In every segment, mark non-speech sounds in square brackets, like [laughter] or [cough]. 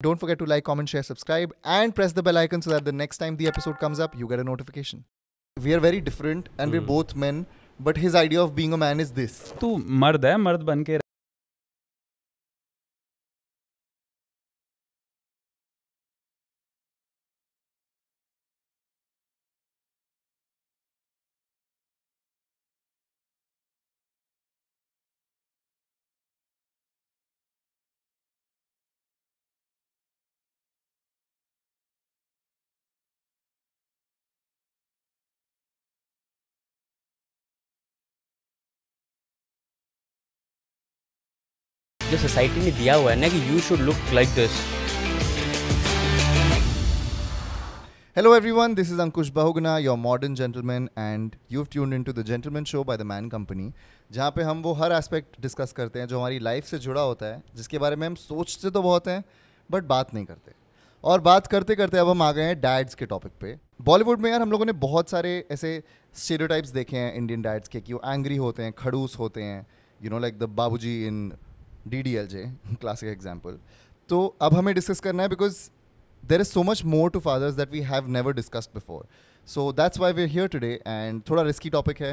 Don't forget to like, comment, share, subscribe, and press the bell icon so that the next time the episode comes up, you get a notification. We are very different and mm. we're hmm. both men, but his idea of being a man is this. to मर्द है मर्द society ने दिया हुआ है ना कि you should look like this Hello everyone, this is Ankush Bahugna, your modern gentleman, and you've tuned into the Gentleman Show by the Man Company, जहाँ पे हम वो हर एस्पेक्ट डिस्कस करते हैं जो हमारी लाइफ से जुड़ा होता है जिसके बारे में हम सोचते तो बहुत हैं बट बात नहीं करते और बात करते करते अब हम आ गए हैं डैड्स के टॉपिक पे बॉलीवुड में यार हम लोगों ने बहुत सारे ऐसे स्टेरियोटाइप्स देखे हैं इंडियन डैड्स के कि वो एंग्री होते हैं खड़ूस होते हैं you know like the Babuji in D D L J classic example तो अब हमें डिस्कस करना है because there is so much more to fathers that we have never discussed before so that's why we here here and थोड़ा risky topic है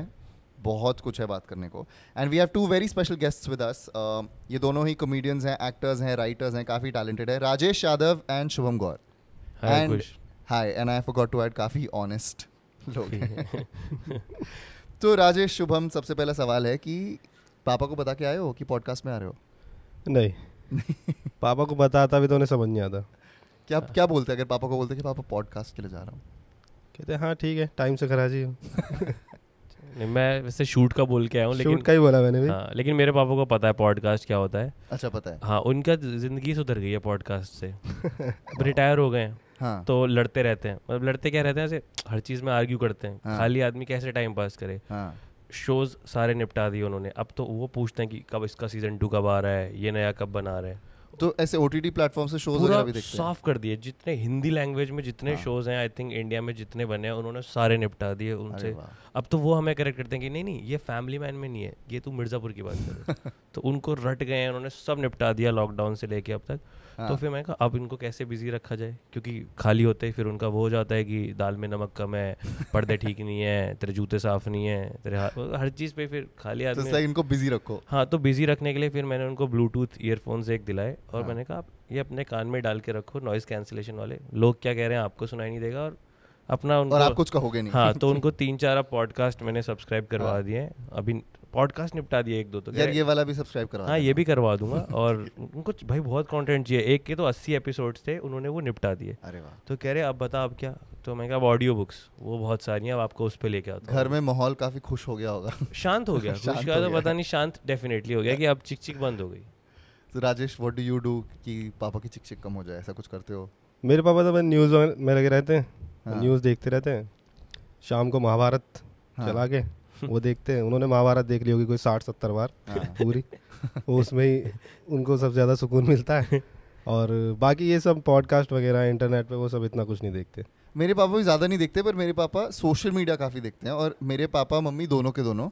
बहुत कुछ है बात करने को and we have two very special guests with us ये दोनों ही कॉमेडियंस हैं एक्टर्स हैं राइटर्स हैं काफ़ी टैलेंटेड है Rajesh Yadav and Shubham Gaur and hi and I forgot to add काफ़ी ऑनेस्ट लोग [laughs] तो राजेश शुभम सबसे पहला सवाल है कि पापा को बता के आए हो कि पॉडकास्ट में आ रहे हो नहीं पापा को बताता भी तो उन्हें समझ नहीं आता क्या हाँ। क्या बोलते हैं अगर पापा को बोलते कि पापा पॉडकास्ट के लिए जा रहा हूँ कहते हैं हाँ ठीक है टाइम से करा जी [laughs] नहीं मैं वैसे शूट का बोल के आया हूँ लेकिन का ही बोला मैंने भी हाँ लेकिन मेरे पापा को पता है पॉडकास्ट क्या होता है अच्छा पता है हाँ उनका ज़िंदगी सुधर गई है पॉडकास्ट से रिटायर [laughs] हो गए हैं हाँ. तो लड़ते रहते हैं मतलब लड़ते क्या रहते हैं ऐसे हर चीज़ में आर्ग्यू करते हैं हाँ. खाली आदमी कैसे टाइम पास करे हाँ. शोज़ सारे निपटा दिए उन्होंने अब तो वो पूछते हैं कि कब इसका सीज़न टू कब आ रहा है ये नया कब बना रहे हैं तो ऐसे ओ टी प्लेटफॉर्म से शोज वगैरह भी देखते साफ कर दिए जितने हिंदी लैंग्वेज में जितने हाँ। शोज हैं आई थिंक इंडिया में जितने बने हैं उन्होंने सारे निपटा दिए उनसे अब तो वो हमें करेक्ट करते हैं कि नहीं नहीं ये फैमिली मैन में नहीं है ये तू मिर्ज़ापुर की बात कर [laughs] तो उनको रट गए हैं उन्होंने सब निपटा दिया लॉकडाउन से लेके अब तक हाँ. तो फिर मैंने कहा अब इनको कैसे बिजी रखा जाए क्योंकि खाली होते ही फिर उनका वो हो जाता है कि दाल में नमक कम है [laughs] पर्दे ठीक नहीं है तेरे जूते साफ नहीं है तेरे मतलब हर चीज़ पे फिर खाली तो आदमी तो इनको बिजी रखो हाँ तो बिजी रखने के लिए फिर मैंने उनको ब्लूटूथ ईयरफोन एक दिलाए और हाँ। मैंने कहा आप ये अपने कान में डाल के रखो नॉइज़ कैंसिलेशन वाले लोग क्या कह रहे हैं आपको सुनाई नहीं देगा और अपना उनको और आप कुछ कहोगे नहीं हाँ तो [laughs] उनको तीन चार पॉडकास्ट मैंने सब्सक्राइब करवा हाँ। दिए अभी पॉडकास्ट निपटा दिया एक दो तो यार ये वाला भी सब्सक्राइब करवा हाँ ये भी करवा दूंगा और उनको भाई बहुत कंटेंट चाहिए एक के तो अस्सी एपिसोड्स थे उन्होंने वो निपटा दिए अरे वाह तो कह रहे अब बता अब क्या तो मैं कहा ऑडियो बुक्स वो बहुत सारी हैं अब आपको उस पर लेके आता घर में माहौल काफी खुश हो गया होगा [laughs] शांत हो गया [laughs] खुश का तो पता नहीं शांत डेफिनेटली हो गया कि अब चिक चिक बंद हो गई तो Rajesh what do you do कि पापा की चिक चिक कम हो जाए ऐसा कुछ करते हो मेरे पापा तो न्यूज़ में लगे रहते हैं न्यूज़ हाँ। देखते रहते हैं शाम को महाभारत हाँ। चला के वो देखते हैं उन्होंने महाभारत देख ली होगी कोई साठ सत्तर बार हाँ। पूरी वो उसमें ही उनको सबसे ज़्यादा सुकून मिलता है और बाकी ये सब पॉडकास्ट वगैरह इंटरनेट पे वो सब इतना कुछ नहीं देखते मेरे पापा भी ज़्यादा नहीं देखते पर मेरे पापा सोशल मीडिया काफ़ी देखते हैं और मेरे पापा मम्मी दोनों के दोनों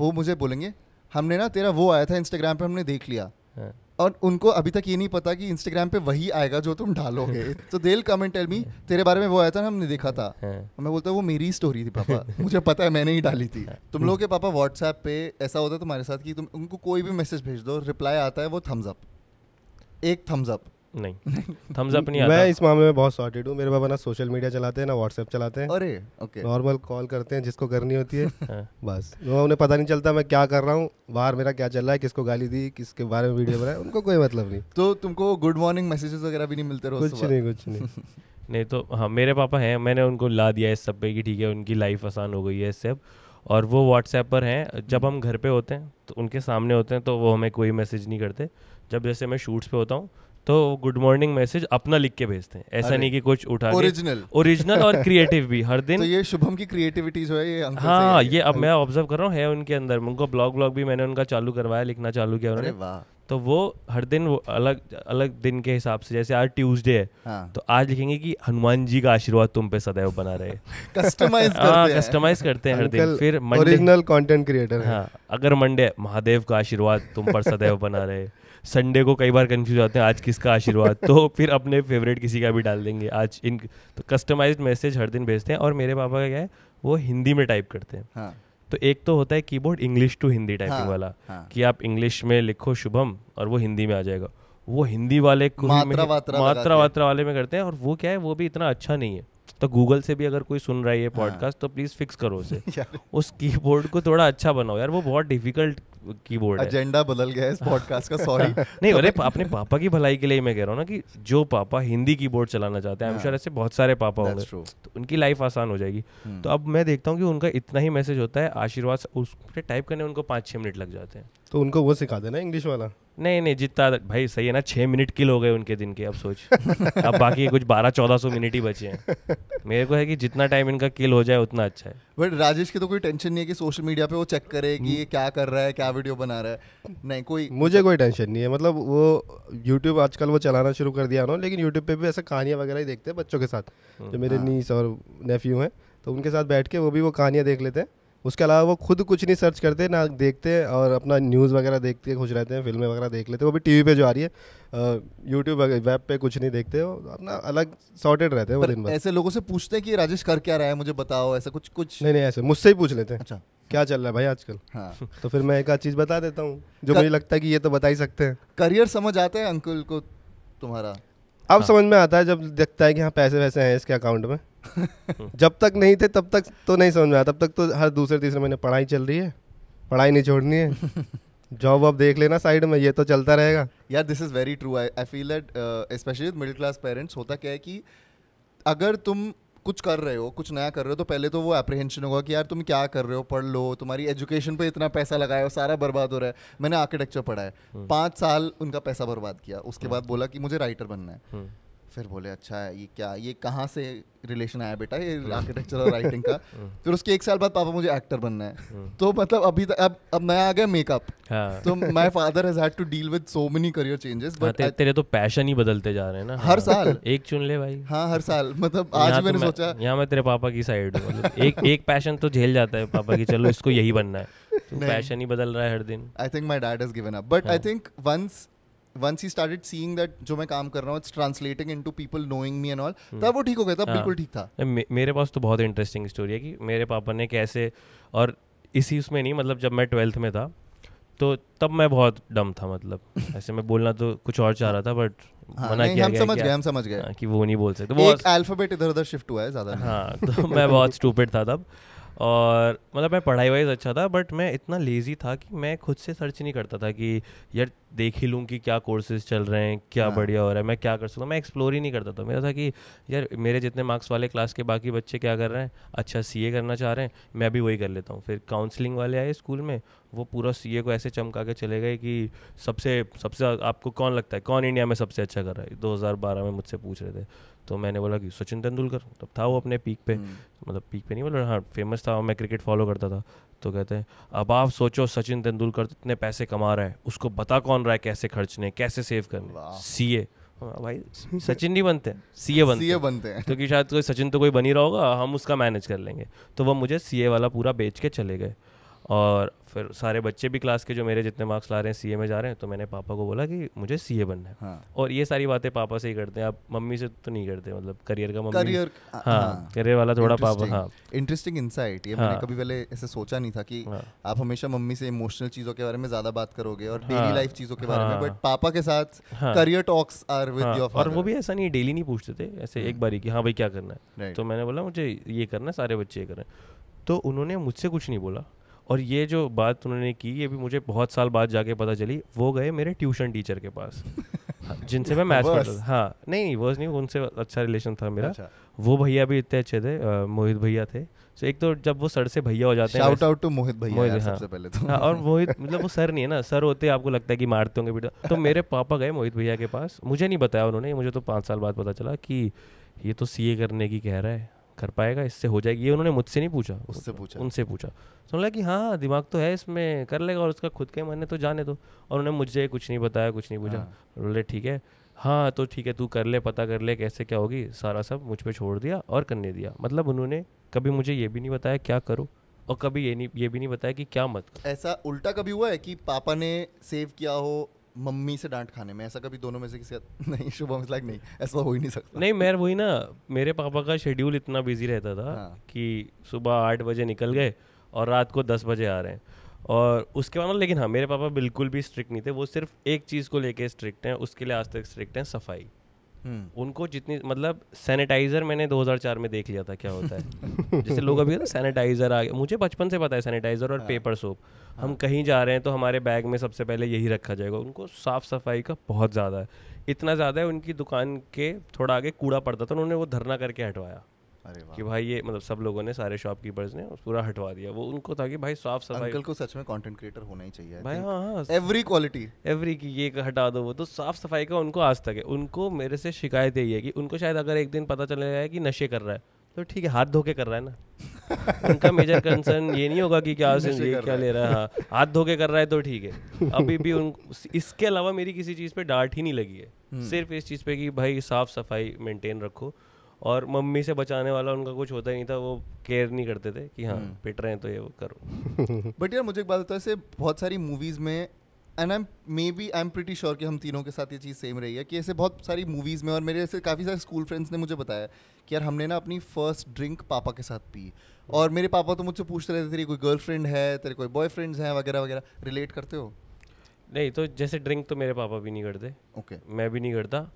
वो मुझे बोलेंगे हमने ना तेरा वो आया था इंस्टाग्राम पर हमने देख लिया हाँ। और उनको अभी तक ये नहीं पता कि इंस्टाग्राम पे वही आएगा जो तुम डालोगे तो देल कम एंड टेल मी तेरे बारे में वो आया था ना हमने देखा था हाँ। मैं बोलता वो मेरी स्टोरी थी पापा मुझे पता है मैंने ही डाली थी हाँ। तुम लोगों के पापा व्हाट्सएप पे ऐसा होता है तुम्हारे साथ कि तुम उनको कोई भी मैसेज भेज दो रिप्लाई आता है वो थम्स अप एक थम्स अप नहीं थम्स [laughs] अप नहीं आता मैं इस मामले में बहुत सॉर्टेड हूँ मेरे बाबा ना सोशल मीडिया चलाते हैं ना व्हाट्सएप चलाते हैं अरे ओके नॉर्मल कॉल करते हैं जिसको करनी होती है [laughs] हाँ। बस वो उन्हें पता नहीं चलता मैं क्या कर रहा हूँ बाहर मेरा क्या चल रहा है किसको गाली दी किसके बारे में वीडियो बनाया उनको कोई मतलब नहीं तो तुमको गुड मॉर्निंग मैसेजेस वगैरह भी नहीं मिलते रहो कुछ नहीं कुछ नहीं [laughs] नहीं तो हाँ मेरे पापा हैं मैंने उनको ला दिया इस सब पे कि ठीक है उनकी लाइफ आसान हो गई है इससे अब और वो व्हाट्सएप पर हैं जब हम घर पे होते हैं तो उनके सामने होते हैं तो वो हमें कोई मैसेज नहीं करते जब जैसे मैं शूट्स पे होता हूँ तो गुड मॉर्निंग मैसेज अपना लिख के भेजते हैं ऐसा नहीं कि कुछ उठा ओरिजिनल ओरिजिनल और क्रिएटिव भी हर दिन [laughs] तो ये शुभम की क्रिएटिविटी जो है ये हाँ ये अब मैं ऑब्जर्व कर रहा हूँ है उनके अंदर उनको ब्लॉग व्लॉग भी मैंने उनका चालू करवाया लिखना चालू किया उन्होंने तो वो हर दिन वो अलग अलग दिन के हिसाब से जैसे आज ट्यूसडे है हाँ. तो आज लिखेंगे कि हनुमान जी का आशीर्वाद तुम पे सदैव बना रहे कस्टमाइज [laughs] हाँ, करते कस्टमाइज करते हैं हर दिन फिर ओरिजिनल कंटेंट क्रिएटर हाँ अगर मंडे महादेव का आशीर्वाद तुम पर सदैव बना रहे [laughs] संडे को कई बार कन्फ्यूज होते हैं आज किसका आशीर्वाद तो फिर अपने फेवरेट किसी का भी डाल देंगे आज इन तो कस्टमाइज मैसेज हर दिन भेजते हैं और मेरे पापा का क्या है वो हिंदी में टाइप करते हैं हाँ। तो एक तो होता है keyboard English to Hindi typing वाला हाँ। कि आप इंग्लिश में लिखो शुभम और वो हिंदी में आ जाएगा वो हिंदी वाले मात्रा वात्रा वाले में करते हैं और वो क्या है वो भी इतना अच्छा नहीं है तो गूगल से भी अगर कोई सुन रहा है ये पॉडकास्ट हाँ। तो प्लीज फिक्स करो उसे [laughs] उस कीबोर्ड को थोड़ा अच्छा बनाओ यार वो बहुत डिफिकल्ट कीबोर्ड एजेंडा बदल गया है इस पॉडकास्ट का सॉरी [laughs] नहीं अरे अपने पापा की भलाई के लिए मैं कह रहा हूँ ना कि जो पापा हिंदी कीबोर्ड चलाना चाहते हैं श्योर हाँ। ऐसे बहुत सारे पापा होंगे तो उनकी लाइफ आसान हो जाएगी हम्म। तो अब मैं देखता हूँ कि उनका इतना ही मैसेज होता है आशीर्वाद उस टाइप करने उनको पाँच छः मिनट लग जाते हैं तो उनको वो सिखा देना इंग्लिश वाला नहीं नहीं जितना भाई सही है ना छः मिनट किल हो गए उनके दिन के अब सोच अब बाकी कुछ बारह चौदह सौ मिनट ही बचे हैं मेरे को है कि जितना टाइम इनका किल हो जाए उतना अच्छा है बट राजेश की तो कोई टेंशन नहीं है कि सोशल मीडिया पे वो चेक करे कि ये क्या कर रहा है क्या वीडियो बना रहा है नहीं कोई मुझे कोई टेंशन नहीं है मतलब वो यूट्यूब आजकल वो चलाना शुरू कर दिया उन्होंने लेकिन यूट्यूब पर भी ऐसा कहानियाँ वगैरह ही देखते हैं बच्चों के साथ हम्म। जो मेरे नीस हाँ। और नेफ्यू हैं तो उनके साथ बैठ के वो भी वो कहानियाँ देख लेते हैं उसके अलावा वो खुद कुछ नहीं सर्च करते ना देखते और अपना न्यूज़ वगैरह देखते खुश रहते हैं फिल्में वगैरह देख लेते हैं वो भी टीवी पे जो आ रही है यूट्यूब वेब पे कुछ नहीं देखते हो अपना अलग सॉर्टेड रहते हैं वो दिन भर ऐसे लोगों से पूछते हैं कि राजेश कर क्या रहा है मुझे बताओ ऐसा कुछ कुछ नहीं नहीं ऐसे मुझसे ही पूछ लेते हैं अच्छा क्या चल रहा है भाई आजकल हाँ [laughs] तो फिर मैं एक आध चीज़ बता देता हूँ जो मुझे लगता है कि ये तो बता ही सकते हैं करियर समझ आता है अंकल को तुम्हारा अब हाँ। समझ में आता है जब देखता है कि हाँ पैसे वैसे हैं इसके अकाउंट में [laughs] जब तक नहीं थे तब तक तो नहीं समझ में आया तब तक तो हर दूसरे तीसरे महीने पढ़ाई चल रही है पढ़ाई नहीं छोड़नी है जॉब [laughs] अब देख लेना साइड में ये तो चलता रहेगा यार this is very true I feel that specially middle class parents होता क्या है कि अगर तुम कुछ कर रहे हो कुछ नया कर रहे हो तो पहले तो वो अप्रिहेंशन होगा कि यार तुम क्या कर रहे हो पढ़ लो तुम्हारी एजुकेशन पे इतना पैसा लगाया हो सारा बर्बाद हो रहा है मैंने आर्किटेक्चर पढ़ा है हम्म। पाँच साल उनका पैसा बर्बाद किया उसके हम्म। बाद बोला कि मुझे राइटर बनना है हम्म। फिर बोले अच्छा ये क्या ये कहाँ से रिलेशन आया बेटा ये आर्किटेक्चर हाँ। और राइटिंग का [laughs] हाँ। फिर उसके एक साल बाद पापा मुझे एक्टर बनना है हाँ। तो मतलब अभी तक अब अब मैं आ गया मेकअप तो my father has had to deal with so many career changes but तेरे तो पैशन ही बदलते जा रहे हैं ना हर साल [laughs] एक चुन ले भाई हाँ हर साल मतलब आज तो मैंने सोचा यहाँ मैं तेरे पापा की साइड हूँ मतलब एक एक पैशन तो झेल जाता है पापा की चलो इसको यही बनना है पैशन तो [laughs] ही बदल रहा है हर दिन I think my dad has given up but I think once once he started seeing that जो मैं काम कर रहा हूँ it's translating into people knowing me and all तब वो ठीक हो गया था हाँ। बिल्कुल ठीक था मेरे पास तो बहुत इंटरेस्टिंग स्टोरी है कि मेरे पापा ने कैसे और इसी उसमें नहीं मतलब जब मैं ट्वेल्थ में था तो तब मैं बहुत डम था मतलब [laughs] ऐसे मैं बोलना तो कुछ और चाह रहा था बट हाँ, मना किया हम समझ गए हम समझ गए हाँ, कि वो नहीं बोल सकते तो एक अल्फाबेट इधर उधर शिफ्ट हुआ है ज्यादा हाँ तो मैं बहुत स्टूपिड था तब और मतलब मैं पढ़ाई वाइज अच्छा था बट मैं इतना लेज़ी था कि मैं खुद से सर्च नहीं करता था कि यार देख ही लूँ कि क्या कोर्सेज चल रहे हैं क्या हाँ। बढ़िया हो रहा है मैं क्या कर सकता हूँ मैं एक्सप्लोर ही नहीं करता था मेरा था कि यार मेरे जितने मार्क्स वाले क्लास के बाकी बच्चे क्या कर रहे हैं अच्छा सी करना चाह रहे हैं मैं भी वही कर लेता हूँ फिर काउंसलिंग वाले आए स्कूल में वो पूरा सी को ऐसे चमका के चले गए कि सबसे सबसे आपको कौन लगता है कौन इंडिया में सबसे अच्छा कर रहा है 2012 में मुझसे पूछ रहे थे तो मैंने बोला कि सचिन तेंदुलकर तब था वो अपने पीक पे हम्म। मतलब पीक पे नहीं बोला हाँ फेमस था मैं क्रिकेट फॉलो करता था तो कहते हैं अब आप सोचो सचिन तेंदुलकर इतने पैसे कमा रहा है उसको बता कौन रहा है कैसे खर्चने कैसे सेव करने सी हाँ, भाई [laughs] सचिन नहीं बनते सी ए बनते सीए बनते हैं क्योंकि शायद कोई सचिन तो कोई बनी रहा होगा हम उसका मैनेज कर लेंगे तो वो मुझे ए वाला पूरा बेच के चले गए और फिर सारे बच्चे भी क्लास के जो मेरे जितने मार्क्स ला रहे हैं सीए में जा रहे हैं तो मैंने पापा को बोला कि मुझे सीए बनना है हाँ. और ये सारी बातें पापा से ही करते हैं आप मम्मी से तो नहीं करते मतलब करियर का मम्मी करियर हाँ, हाँ करियर वाला थोड़ा पापा हाँ इंटरेस्टिंग इंसाइट ये हाँ, मैंने कभी पहले ऐसे सोचा नहीं था कि हाँ, आप हमेशा मम्मी से इमोशनल चीज़ों के बारे में ज़्यादा बात करोगे और डेली लाइफ चीज़ों के बारे में बट हाँ। पापा के साथ career talks are with your और वो भी ऐसा नहीं डेली नहीं पूछते थे ऐसे एक हम्म। बार ही हाँ भाई क्या करना है तो मैंने बोला मुझे ये करना है सारे बच्चे ये करें तो उन्होंने मुझसे कुछ नहीं बोला और ये जो बात उन्होंने की ये भी मुझे बहुत साल बाद जाके पता चली वो गए मेरे ट्यूशन टीचर के पास हाँ, जिनसे मैं मैथ पढ़ता हाँ नहीं नहीं वर्स नहीं उनसे अच्छा रिलेशन था मेरा अच्छा। वो भैया भी इतने अच्छे थे मोहित भैया थे सो एक तो जब वो सर से भैया हो जाते हैं शाउट आउट टू मोहित भैया हाँ, सबसे पहले तो हाँ और मोहित मतलब वो सर नहीं है ना सर होते आपको लगता है कि मारते होंगे बेटा तो मेरे पापा गए मोहित भैया के पास मुझे नहीं बताया उन्होंने मुझे तो पाँच साल बाद पता चला कि ये तो सीए करने की कह रहा है कर पाएगा इससे हो जाएगी ये उन्होंने मुझसे नहीं पूछा उससे पूछा उनसे पूछा सुन तो लगा कि हाँ दिमाग तो है इसमें कर लेगा और उसका खुद के मन है तो जाने दो और उन्होंने मुझे कुछ नहीं बताया कुछ नहीं पूछा हाँ। बोले ठीक है हाँ तो ठीक है तू कर ले पता कर ले कैसे क्या होगी सारा सब मुझ पर छोड़ दिया और करने दिया मतलब उन्होंने कभी मुझे ये भी नहीं बताया क्या करो और कभी ये नहीं ये भी नहीं बताया कि क्या मत ऐसा उल्टा कभी हुआ है कि पापा ने सेव किया हो मम्मी से डांट खाने में ऐसा कभी दोनों में से किसी [laughs] नहीं शुभम लाइक नहीं ऐसा हो ही नहीं सकता नहीं मैं वही ना मेरे पापा का शेड्यूल इतना बिजी रहता था हाँ। कि सुबह आठ बजे निकल गए और रात को दस बजे आ रहे हैं और उसके बाद लेकिन हाँ मेरे पापा बिल्कुल भी स्ट्रिक्ट नहीं थे वो सिर्फ एक चीज़ को लेके स्ट्रिक्ट हैं उसके लिए आज तक स्ट्रिक्ट हैं सफाई हम्म। उनको जितनी मतलब सैनिटाइजर मैंने 2004 में देख लिया था क्या होता है [laughs] जैसे लोग अभी सैनिटाइजर आ गया मुझे बचपन से पता है सैनिटाइजर और पेपर हाँ। सोप हाँ। हम कहीं जा रहे हैं तो हमारे बैग में सबसे पहले यही रखा जाएगा उनको साफ़ सफाई का बहुत ज़्यादा है इतना ज़्यादा है उनकी दुकान के थोड़ा आगे कूड़ा पड़ता था उन्होंने वो धरना करके हटवाया कि भाई ये मतलब सब लोगों ने सारे शॉप कीपर्स ने पूरा हटवा दिया वो उनको था कि भाई साफ सफाई अंकल को सच में कंटेंट क्रिएटर होना ही चाहिए भाई हाँ हाँ एवरी क्वालिटी एवरी की ये हटा दो वो तो साफ सफाई का उनको आज तक है उनको मेरे से शिकायत यही है कि उनको शायद अगर एक दिन पता चले जाए कि नशे कर रहा है तो ठीक है हाथ धो के कर रहा है ना [laughs] उनका मेजर कंसर्न ये नहीं होगा कि क्या से [laughs] ये क्या ले रहा है हाँ हाथ धो के कर रहा है तो ठीक है [laughs] अभी भी उन इसके अलावा मेरी किसी चीज़ पे डांट ही नहीं लगी है हम्म। सिर्फ इस चीज़ पे कि भाई साफ सफाई मेंटेन रखो और मम्मी से बचाने वाला उनका कुछ होता नहीं था वो केयर नहीं करते थे कि हाँ हम्म। पिट रहे हैं तो ये वो करो बट [laughs] यार मुझे एक बात होता है ऐसे बहुत सारी मूवीज़ में and I am maybe I am pretty sure कि हम तीनों के साथ ये चीज़ सेम रही है कि ऐसे बहुत सारी मूवीज़ में और मेरे ऐसे काफ़ी सारे स्कूल फ्रेंड्स ने मुझे बताया कि यार हमने ना अपनी फर्स्ट ड्रिंक पापा के साथ पी और मेरे पापा तो मुझसे पूछते रहते तेरी कोई गर्लफ्रेंड है तेरे कोई बॉयफ्रेंड्स हैं वगैरह वगैरह रिलेट करते हो नहीं तो जैसे ड्रिंक तो मेरे पापा भी नहीं करते ओके okay. मैं भी नहीं करता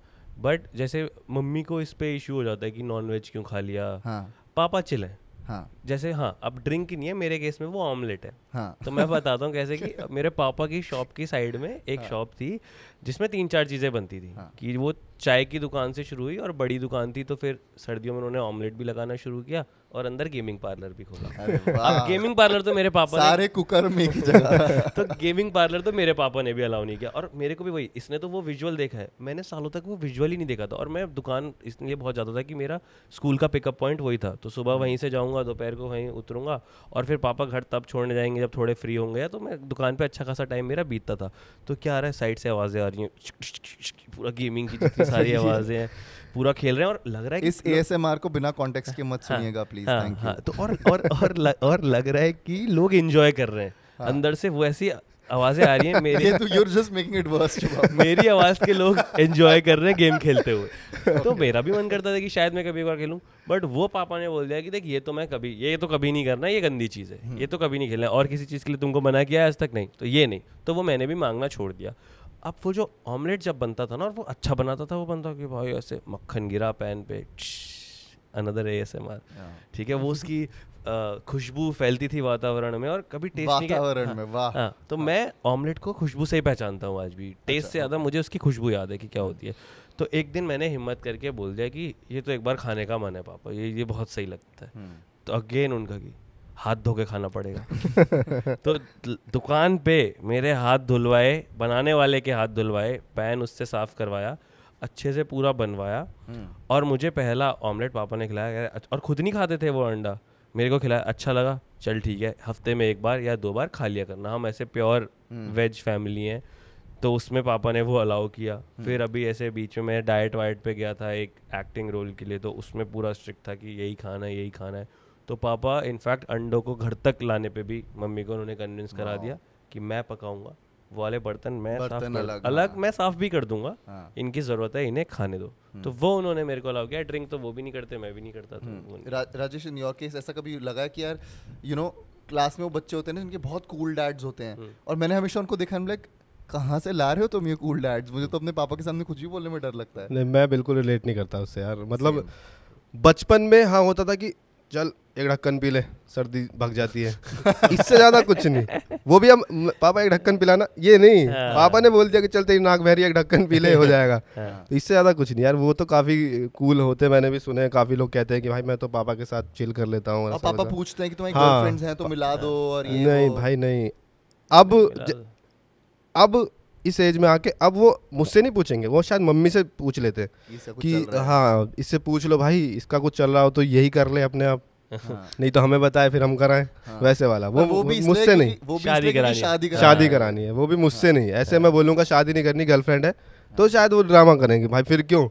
बट जैसे मम्मी को इस पे इश्यू हो जाता है कि नॉन वेज क्यों खा लिया हाँ. पापा चिल हाँ. जैसे हाँ अब ड्रिंक नहीं है मेरे केस में वो ऑमलेट है हाँ. तो मैं बताता हूँ कैसे कि [laughs] मेरे पापा की शॉप की साइड में एक हाँ. शॉप थी जिसमें तीन चार चीज़ें बनती थी हाँ. कि वो चाय की दुकान से शुरू हुई और बड़ी दुकान थी तो फिर सर्दियों में उन्होंने ऑमलेट भी लगाना शुरू किया और अंदर गेमिंग पार्लर भी खोला अब गेमिंग पार्लर तो मेरे पापा सारे कुकर में जगह [laughs] तो गेमिंग पार्लर तो मेरे पापा ने भी अलाउ नहीं किया और मेरे को भी वही इसने तो वो विजुअल देखा है मैंने सालों तक वो विजुअल ही नहीं देखा था और मैं दुकान इसलिए बहुत ज्यादा था कि मेरा स्कूल का पिकअप पॉइंट वही था तो सुबह हाँ। वहीं से जाऊँगा दोपहर दोपहर को वहीं उतरूंगा और फिर पापा घर तब छोड़ने जाएंगे जब थोड़े फ्री होंगे या तो मैं दुकान पे अच्छा खासा टाइम मेरा बीतता था तो क्या आ रहा है साइड से आवाज़ें आ रही हैं पूरा गेमिंग की जितनी सारी [laughs] आवाज़ें हैं पूरा खेल रहे हैं और लग रहा है इस एएसएमआर को बिना कॉन्टेक्स्ट के मत हाँ, सुनिएगा प्लीज थैंक यू तो और और और लग रहा है कि लोग एंजॉय कर रहे हैं हाँ। अंदर से वो ऐसी आवाजें आ रही हैं मेरी तो you are just making it worse मेरी आवाज के लोग एंजॉय कर रहे हैं गेम खेलते हुए [laughs] तो मेरा भी मन करता था कि शायद मैं कभी एक बार खेलूं बट वो पापा ने बोल दिया कि देख ये तो मैं कभी ये तो कभी नहीं करना ये गंदी चीज़ है हम्म। ये तो कभी नहीं खेलना और किसी चीज़ के लिए तुमको मना किया है आज तक नहीं तो ये नहीं तो वो मैंने भी मांगना छोड़ दिया अब वो जो ऑमलेट जब बनता था ना और वो अच्छा बनाता था वो बनता कि भाई ऐसे मक्खन गिरा पैन पे another A S M R ठीक है वो उसकी खुशबू फैलती थी वातावरण में और कभी टेस्ट वातावरण हाँ, में वाह हाँ, तो हाँ. मैं ऑमलेट को खुशबू से ही पहचानता हूँ आज भी टेस्ट अच्छा, से ज़्यादा मुझे उसकी खुशबू याद है कि क्या होती है तो एक दिन मैंने हिम्मत करके बोल दिया कि ये तो एक बार खाने का मन है पापा ये ये बहुत सही लगता है हम्म। तो अगेन उनका कि हाथ धो के खाना पड़ेगा [laughs] तो दुकान पे मेरे हाथ धुलवाए बनाने वाले के हाथ धुलवाए पैन उससे साफ़ करवाया अच्छे से पूरा बनवाया हम्म। और मुझे पहला ऑमलेट पापा ने खिलाया और खुद नहीं खाते थे वो अंडा मेरे को खिलाया अच्छा लगा चल ठीक है हफ्ते में एक बार या दो बार खा लिया करना हम ऐसे प्योर हम्म। वेज फैमिली हैं तो उसमें पापा ने वो अलाउ किया हम्म। फिर अभी ऐसे बीच में मैं डाइट वाइट पे गया था एक एक्टिंग रोल के लिए तो उसमें पूरा स्ट्रिक्ट था कि यही खाना है यही खाना है तो पापा इनफैक्ट अंडों को घर तक लाने पे भी मम्मी को उन्होंने कन्विंस करा दिया कि मैं पकाऊंगा वाले बर्तन मैं बर्तन साफ अलग, अलग हाँ। मैं साफ भी कर दूंगा हाँ। इनकी जरूरत है इन्हें खाने दो हम्म। तो वो उन्होंने मेरे को अलाउ किया ड्रिंक तो वो भी नहीं करते मैं भी नहीं करता तो hmm. Rajesh in your case ऐसा कभी लगा कि यार यू नो क्लास में वो बच्चे होते हैं ना जिनके बहुत कूल डैड्स होते हैं हम्म। और मैंने हमेशा उनको देखा लाइक कहाँ से ला रहे हो तुम ये कूल डैड्स मुझे तो अपने पापा के सामने कुछ भी बोलने में डर लगता है नहीं मैं बिल्कुल रिलेट नहीं करता उससे यार मतलब बचपन में हाँ होता था कि चल एक ढक्कन पी ले सर्दी भाग जाती है इससे ज्यादा कुछ नहीं वो भी हम पापा एक ढक्कन पिलाना ये नहीं हाँ। पापा ने बोल दिया कि चलते नाक भैरी एक ढक्कन पी ले हो हाँ। जाएगा तो इससे ज्यादा कुछ नहीं यार वो तो काफी कूल होते मैंने भी सुने काफी लोग कहते हैं कि भाई मैं तो पापा के साथ चिल कर लेता हूँ पापा पूछते हैं कि तुम्हारी हाँ, हैं तो हाँ। मिला दो और नहीं भाई नहीं अब अब इस एज में आके अब वो मुझसे नहीं पूछेंगे वो शायद मम्मी से पूछ लेते कि हाँ इससे पूछ लो भाई इसका कुछ चल रहा हो तो यही कर ले अपने आप हाँ। नहीं तो हमें बताए फिर हम कराएं हाँ। वैसे वाला वो वो भी मुझसे नहीं वो भी शादी करानी शादी करानी है वो भी हाँ। मुझसे नहीं ऐसे हाँ। मैं बोलूँगा शादी नहीं करनी गर्लफ्रेंड है तो शायद वो ड्रामा करेंगे भाई फिर क्यों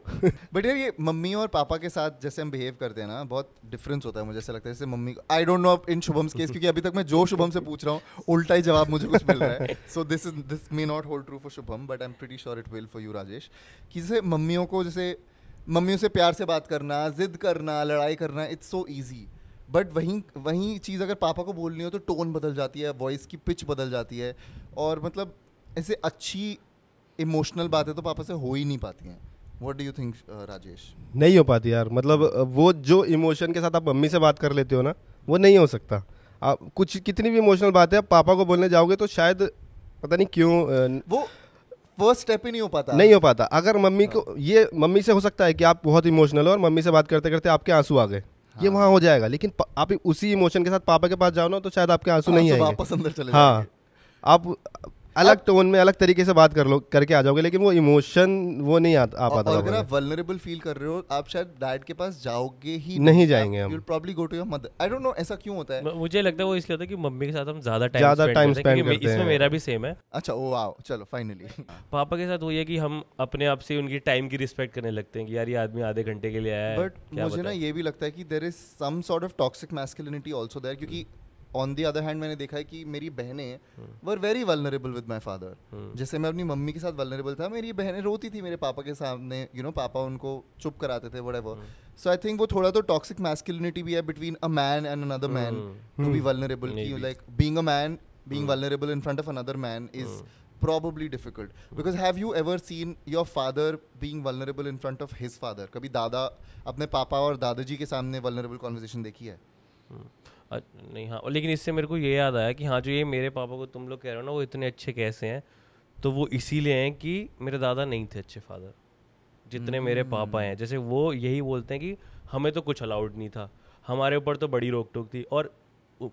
बट [laughs] यार ये मम्मी और पापा के साथ जैसे हम बिहेव करते हैं ना बहुत डिफरेंस होता है मुझे ऐसा लगता है जैसे मम्मी I don't know in Shubham's case क्योंकि अभी तक मैं जो शुभम से पूछ रहा हूँ उल्टा ही जवाब मुझे कुछ मिल रहा है so this is this may not hold true for Shubham but I am pretty sure it will for you Rajesh कि जैसे मम्मियों को जैसे मम्मियों से प्यार से बात करना जिद करना लड़ाई करना इट्स सो ईजी बट वहीं वहीं चीज़ अगर पापा को बोलनी हो तो टोन बदल जाती है वॉइस की पिच बदल जाती है और मतलब ऐसे अच्छी इमोशनल बातें तो पापा से हो ही नहीं पाती हैं what do you think Rajesh नहीं हो पाती यार मतलब uh, वो जो इमोशन के साथ आप मम्मी से बात कर लेते हो ना वो नहीं हो सकता आप कुछ कितनी भी इमोशनल बातें आप पापा को बोलने जाओगे तो शायद पता नहीं क्यों uh, वो फर्स्ट स्टेप ही नहीं हो पाता नहीं हो पाता अगर मम्मी को हाँ। ये मम्मी से हो सकता है कि आप बहुत इमोशनल हो और मम्मी से बात करते करते आपके आंसू आ गए हाँ। ये वहाँ हो जाएगा लेकिन आप उसी इमोशन के साथ पापा के पास जाओ ना तो शायद आपके आंसू हाँ, नहीं तो आएंगे वापस अंदर चले हाँ आप अलग टोन में अलग तरीके से बात कर लो करके आ जाओगे लेकिन वो इमोशन वो नहीं आ, आ पाता अगर आप वल्नरेबल फील कर रहे हो आप शायद डैड के पास जाओगे ही नहीं जाएंगे हम probably go to your mother I don't know ऐसा क्यों होता है मुझे लगता है वो इसलिए होता है कि मम्मी के साथ हम ज्यादा टाइम ज्यादा टाइम स्पेंड करते हैं इसमें मेरा भी सेम है अच्छा ओ oh, वाओ चलो फाइनली [laughs] पापा के साथ वही है कि हम अपने आप से उनकी टाइम की रिस्पेक्ट करने लगते हैं कि यार ये आदमी आधे घंटे के लिए आया है बट मुझे ना ये भी लगता है कि there is some sort of toxic masculinity also there क्योंकि ऑन दी अदर हैंड मैंने देखा है कि मेरी बहनें were very vulnerable with my father जैसे मैं अपनी मम्मी के साथ वलनरेबल था मेरी बहनें रोती थी मेरे पापा के सामने यू you नो know, पापा उनको चुप कराते थे whatever so I think वो थोड़ा तो टॉक्सिक मैस्कुलिनिटी भी है between a man and another man to be vulnerable की like being a man being vulnerable in front of another man is probably difficult because have you ever seen your father being vulnerable in front of his father कभी दादा अपने पापा और दादाजी के सामने vulnerable conversation देखी है हम्म। नहीं हाँ लेकिन इससे मेरे को ये याद आया कि हाँ जो ये मेरे पापा को तुम लोग कह रहे हो ना वो इतने अच्छे कैसे हैं तो वो इसीलिए हैं कि मेरे दादा नहीं थे अच्छे फादर जितने मेरे पापा हैं हम्म। जैसे वो यही बोलते हैं कि हमें तो कुछ अलाउड नहीं था हमारे ऊपर तो बड़ी रोक टोक थी और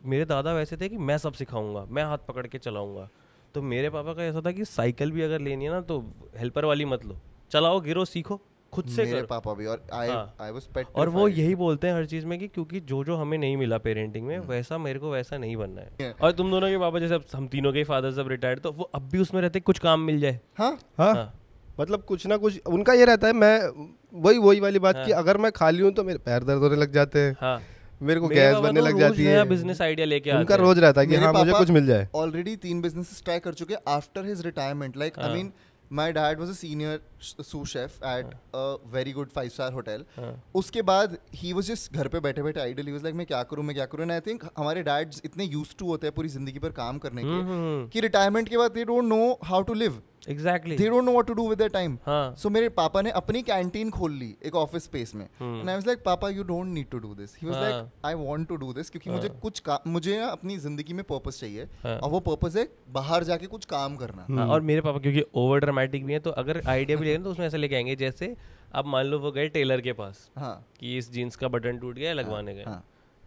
मेरे दादा वैसे थे कि मैं सब सिखाऊंगा मैं हाथ पकड़ के चलाऊंगा तो मेरे पापा का ऐसा था कि साइकिल भी अगर लेनी है ना तो हेल्पर वाली मत लो चलाओ गिरो सीखो खुद से मेरे पापा भी और आई आई वाज पेट और वो यही बोलते हैं हर चीज में कि क्योंकि जो जो हमें नहीं मिला पेरेंटिंग में hmm. वैसा मेरे को वैसा नहीं बनना है yeah. और तुम दोनों के पापा जैसे अब हम तीनों के फादर सब रिटायर्ड तो वो अब भी उसमें रहते कुछ काम मिल जाए हाँ।, हाँ हाँ, मतलब कुछ ना कुछ उनका ये रहता है मैं वही वही वाली बात हाँ। की अगर मैं खाली हूँ तो मेरे पैर दर्द होने लग जाते हैं हाँ. मेरे को गैस बनने तो लग जाती है बिजनेस आइडिया लेके उनका रोज रहता है कि हाँ मुझे कुछ मिल जाए ऑलरेडी तीन बिजनेस ट्राई कर चुके after his retirement like I mean my dad was a senior sous chef at a very good five star hotel उसके बाद ही वाज जस्ट घर पे बैठे बैठे आइडल ही लाइक मैं क्या करूं मैं क्या एंड आई थिंक हमारे डैड्स इतने यूज टू होते हैं पूरी जिंदगी पर काम करने के हम्म, हम्म, हम्म। कि रिटायरमेंट के बाद they don't know how to live exactly they don't know what to do with their time so मेरे पापा ने अपनी कैंटीन खोल ली एक ऑफिस स्पेस में एंड आई वाज लाइक पापा you don't need to do this he was like I want to do this क्योंकि हाँ। मुझे कुछ मुझे अपनी जिंदगी में पर्पस चाहिए हाँ। और वो पर्पस है बाहर जाके कुछ काम करना हाँ, और मेरे पापा क्योंकि ओवर ड्रामेटिक भी है तो अगर आइडिया भी ले तो उसमें ऐसे लेके आएंगे जैसे अब मान लो वो गए टेलर के पास कि इस जीन्स का बटन टूट गया लगवाने गए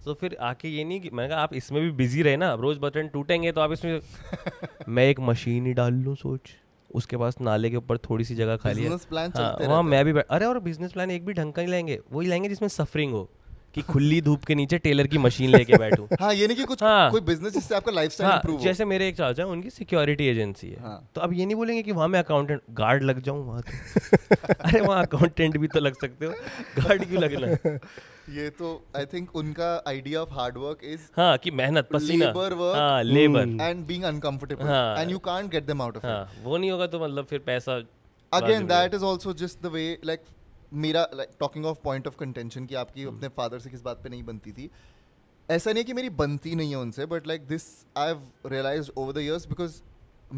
तो फिर आके ये नहीं कि मैंने कहा आप इसमें भी बिजी रहे ना रोज बटन टूटेंगे तो आप इसमें [laughs] मैं एक मशीन ही डाल लूँ सोच उसके पास नाले के ऊपर थोड़ी सी जगह खाली है प्लान हाँ, वहाँ मैं भी अरे और बिजनेस प्लान एक भी ढंग का नहीं लाएंगे वही लाएंगे जिसमें सफरिंग हो कि खुली धूप के नीचे टेलर की मशीन लेके [laughs] बैठू हाँ ये नहीं कि कुछ हाँ, कोई बिजनेस जिससे आपका लाइफस्टाइल हाँ, जैसे मेरे एक चाचा उनकी सिक्योरिटी एजेंसी है हाँ. तो अब ये नहीं बोलेंगे कि वहां मैं अकाउंटेंट गार्ड लग जाऊं वहां तो। [laughs] अरे वहां अकाउंटेंट भी तो लग सकते हो गार्ड क्यों लगना [laughs] ये तो आई थिंक उनका idea of hard work is हाँ कि मेहनत पसीना लेबर वर्क हाँ labour and being uncomfortable and you can't get them out of it वो नहीं होगा तो मतलब फिर पैसा again that is also just the way like मेरा like talking of point of contention कि आपकी अपने फादर hmm. से किस बात पे नहीं बनती थी ऐसा नहीं है कि मेरी बनती नहीं है उनसे but like this I have realised over the years because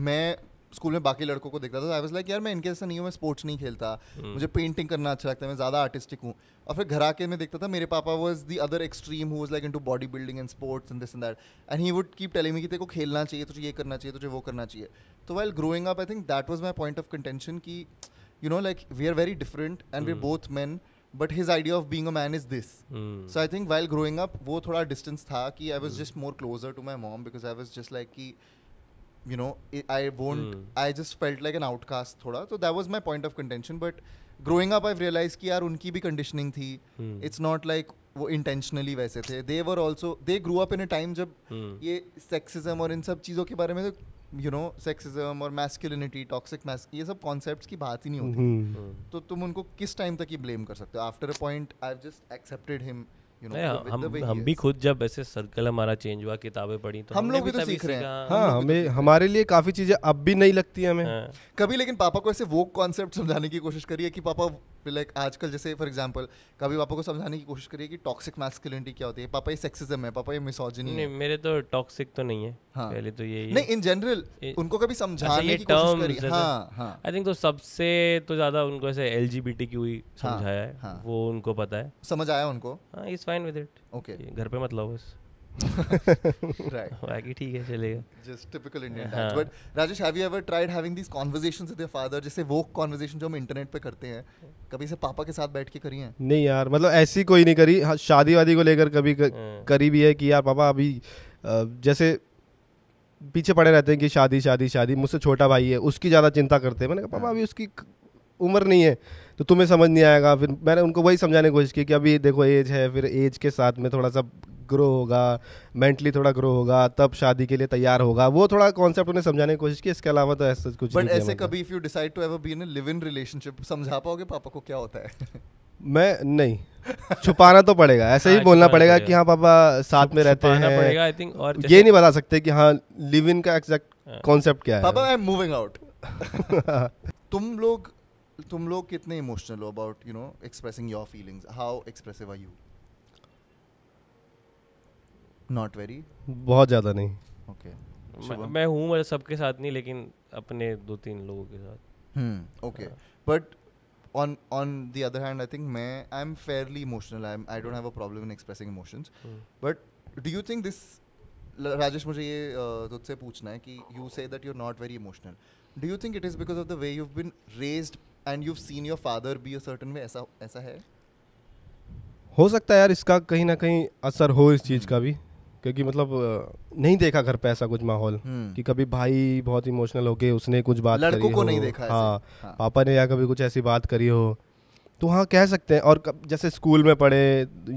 मैं स्कूल में बाकी लड़कों को देखता था आई वाज लाइक यार मैं इनके जैसा नहीं हूँ मैं स्पोर्ट्स नहीं खेलता hmm. मुझे पेंटिंग करना अच्छा लगता है मैं ज़्यादा आर्टिस्टिक हूँ और फिर घर आके मैं देखता था मेरे पापा was the other extreme who like into body building and sports in this and that and he would keep telling कि तेरे को खेलना चाहिए तुझे ये करना चाहिए तुझे वो करना चाहिए तो while growing up I think that was my point of contention की you know like we are very different and we both man but his idea of being a man is this so I think while growing up वो थोड़ा distance था कि I was just more closer to my mom because I was just like की you know I won't I just felt like an outcast थोड़ा तो that was my point of contention but growing up I realise कि यार उनकी भी conditioning थी it's not like वो intentionally वैसे थे they were also they grow up in a time जब hmm. ये सेक्सिज्म और इन सब चीज़ों के बारे में यू नो सेक्सिज्म और मैस्कुलिनिटी टॉक्सिक मैस ये सब कॉन्सेप्ट्स की बात ही नहीं होती hmm. Hmm. तो तुम उनको किस टाइम तक ही ब्लेम कर सकते हो after a point I just accepted him You know, the, हम हम भी खुद जब ऐसे सर्कल हमारा चेंज हुआ किताबें पढ़ी तो हम लोग भी तो, हाँ, हाँ, तो सीख रहे हैं हाँ हमें हमारे लिए काफ़ी चीज़ें अब भी नहीं लगती हमें हाँ। कभी लेकिन पापा को ऐसे वो कॉन्सेप्ट समझाने की कोशिश करिए कि पापा पे लाइक आजकल जैसे फॉर एग्जांपल कभी पापा को समझाने की कोशिश करिए कि टॉक्सिक मैस्कुलिनिटी क्या होती है पापा ये सेक्सिज्म है पापा ये मिसोजिनी नहीं मेरे तो टॉक्सिक तो नहीं है हाँ. पहले तो यही नहीं इन जनरल उनको कभी अच्छा, समझाने की कोशिश करिए हां हां आई थिंक तो सबसे तो ज्यादा उनको ऐसे एलजीबीटीक्यू ही हाँ, समझाया है हाँ। वो उनको पता है समझ आया उनको हां is fine with it okay घर पे मत लाओ बस [laughs] [laughs] हाँ। नहीं यार मतलब ऐसी कोई नहीं करी हाँ, शादी वादी को लेकर कभी हाँ। करी भी है कि यार पापा अभी जैसे पीछे पड़े रहते हैं कि शादी शादी शादी मुझसे छोटा भाई है उसकी ज़्यादा चिंता करते हैं मैंने कहा पापा अभी उसकी उम्र नहीं है तो तुम्हें समझ नहीं आएगा फिर मैंने उनको वही समझाने की कोशिश की कि अभी देखो एज है फिर एज के साथ में थोड़ा सा ग्रो होगा मेंटली थोड़ा ग्रो होगा तब शादी के लिए तैयार होगा वो थोड़ा कॉन्सेप्ट उन्हें समझाने की कोशिश की इसके अलावा तो ऐसा कुछ बट ऐसे मतलब। कभी if you decide to ever be in live in relationship समझा पाओगे पापा को क्या होता है मैं नहीं छुपाना तो पड़ेगा ऐसे ही हाँ, बोलना पड़ेगा कि हाँ पापा साथ में रहते हैं आई थिंक और ये नहीं बता सकते कि हाँ लिव इन का एग्जैक्ट कॉन्सेप्ट हाँ। क्या है पापा आई एम मूविंग आउट तुम लोग तुम लोग कितने इमोशनल हो about you know expressing your feelings how expressive are you not very बहुत ज़्यादा नहीं ओके okay. मैं, मैं हूँ सबके साथ नहीं लेकिन अपने दो तीन लोगों के साथ okay but on on the other hand I think मैं I am fairly emotional I I don't have a problem in expressing emotions but do you think this Rajesh मुझे ये तुझसे पूछना है कि you say that you are not very emotional do you think it is because of the way you been raised and you seen your father be a certain way ऐसा ऐसा है हो सकता है यार इसका कहीं ना कहीं असर हो इस चीज़ का भी क्योंकि मतलब नहीं देखा घर पे ऐसा कुछ माहौल हम्म। कि कभी भाई बहुत इमोशनल हो गए उसने कुछ बात लड़कों करी को हो, नहीं देखा हाँ, हाँ पापा ने या कभी कुछ ऐसी बात करी हो तो हाँ कह सकते हैं और जैसे स्कूल में पढ़े